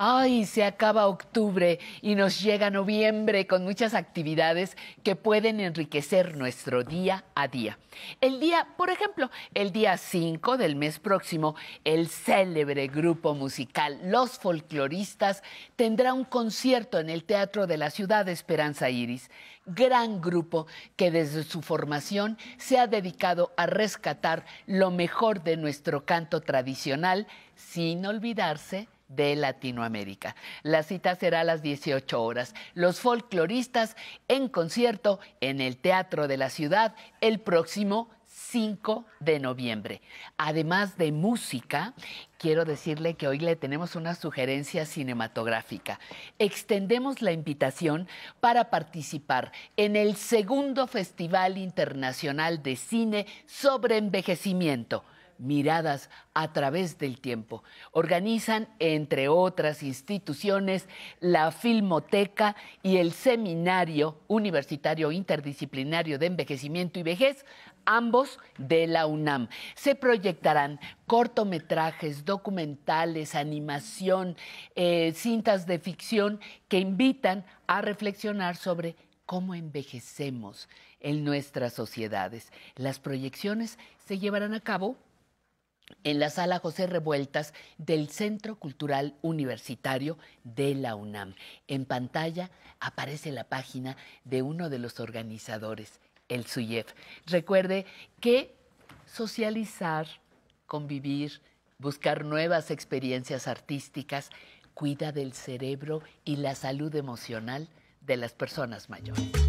ay, se acaba octubre y nos llega noviembre con muchas actividades que pueden enriquecer nuestro día a día. El día, por ejemplo, el día 5 del mes próximo, el célebre grupo musical Los Folcloristas tendrá un concierto en el Teatro de la Ciudad Esperanza Iris gran grupo que desde su formación se ha dedicado a rescatar lo mejor de nuestro canto tradicional sin olvidarse de Latinoamérica. La cita será a las 18 horas. Los folcloristas en concierto en el Teatro de la Ciudad el próximo 5 de noviembre. Además de música, quiero decirle que hoy le tenemos una sugerencia cinematográfica. Extendemos la invitación para participar en el segundo Festival Internacional de Cine sobre Envejecimiento miradas a través del tiempo. Organizan, entre otras instituciones, la Filmoteca y el Seminario Universitario Interdisciplinario de Envejecimiento y Vejez, ambos de la UNAM. Se proyectarán cortometrajes, documentales, animación, eh, cintas de ficción que invitan a reflexionar sobre cómo envejecemos en nuestras sociedades. Las proyecciones se llevarán a cabo en la sala José Revueltas del Centro Cultural Universitario de la UNAM. En pantalla aparece la página de uno de los organizadores, el SUIEF. Recuerde que socializar, convivir, buscar nuevas experiencias artísticas cuida del cerebro y la salud emocional de las personas mayores.